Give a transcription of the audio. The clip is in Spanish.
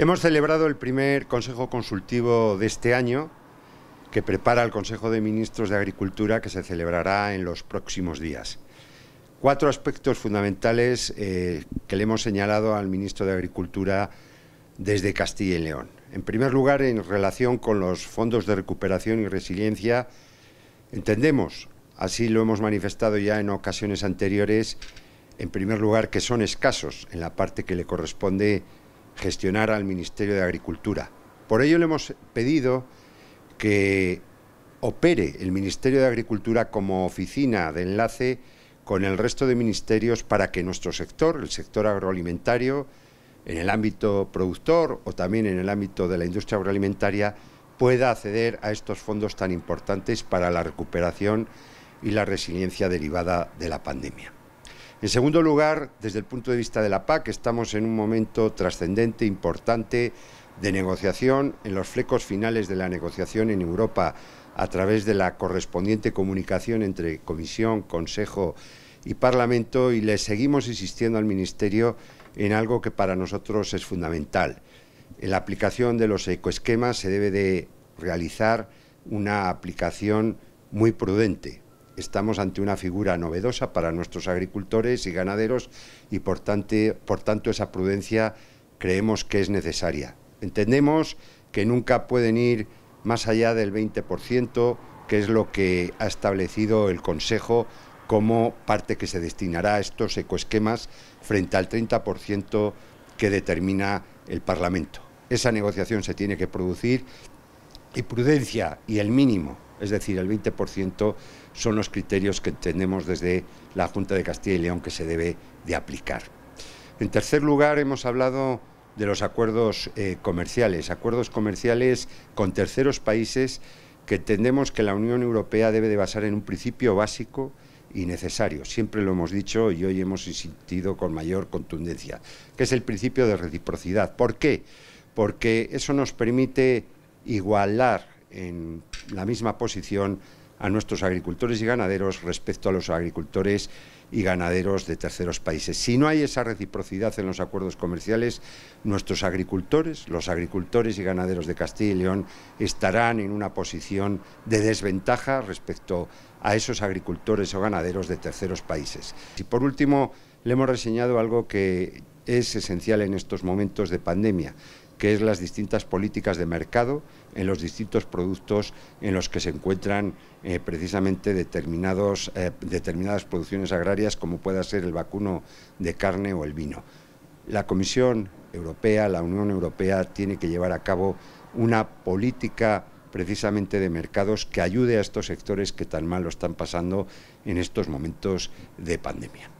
Hemos celebrado el primer Consejo Consultivo de este año que prepara el Consejo de Ministros de Agricultura que se celebrará en los próximos días. Cuatro aspectos fundamentales eh, que le hemos señalado al ministro de Agricultura desde Castilla y León. En primer lugar, en relación con los fondos de recuperación y resiliencia, entendemos, así lo hemos manifestado ya en ocasiones anteriores, en primer lugar que son escasos en la parte que le corresponde gestionar al Ministerio de Agricultura. Por ello le hemos pedido que opere el Ministerio de Agricultura como oficina de enlace con el resto de ministerios para que nuestro sector, el sector agroalimentario, en el ámbito productor o también en el ámbito de la industria agroalimentaria, pueda acceder a estos fondos tan importantes para la recuperación y la resiliencia derivada de la pandemia. En segundo lugar, desde el punto de vista de la PAC, estamos en un momento trascendente, importante, de negociación en los flecos finales de la negociación en Europa a través de la correspondiente comunicación entre Comisión, Consejo y Parlamento y le seguimos insistiendo al Ministerio en algo que para nosotros es fundamental. En la aplicación de los ecoesquemas se debe de realizar una aplicación muy prudente, estamos ante una figura novedosa para nuestros agricultores y ganaderos y por, tanto esa prudencia creemos que es necesaria. Entendemos que nunca pueden ir más allá del 20%, que es lo que ha establecido el Consejo como parte que se destinará a estos ecoesquemas frente al 30% que determina el Parlamento. Esa negociación se tiene que producir y prudencia y el mínimo es decir, el 20% son los criterios que tenemos desde la Junta de Castilla y León que se debe de aplicar. En tercer lugar, hemos hablado de los acuerdos eh, comerciales, acuerdos comerciales con terceros países que entendemos que la Unión Europea debe de basar en un principio básico y necesario. Siempre lo hemos dicho y hoy hemos insistido con mayor contundencia, que es el principio de reciprocidad. ¿Por qué? Porque eso nos permite igualar en la misma posición a nuestros agricultores y ganaderos respecto a los agricultores y ganaderos de terceros países. Si no hay esa reciprocidad en los acuerdos comerciales, nuestros agricultores, los agricultores y ganaderos de Castilla y León estarán en una posición de desventaja respecto a esos agricultores o ganaderos de terceros países. Y por último, le hemos reseñado algo que es esencial en estos momentos de pandemia que es las distintas políticas de mercado en los distintos productos en los que se encuentran eh, precisamente determinados, eh, determinadas producciones agrarias, como pueda ser el vacuno de carne o el vino. La Comisión Europea, la Unión Europea, tiene que llevar a cabo una política precisamente de mercados que ayude a estos sectores que tan mal lo están pasando en estos momentos de pandemia.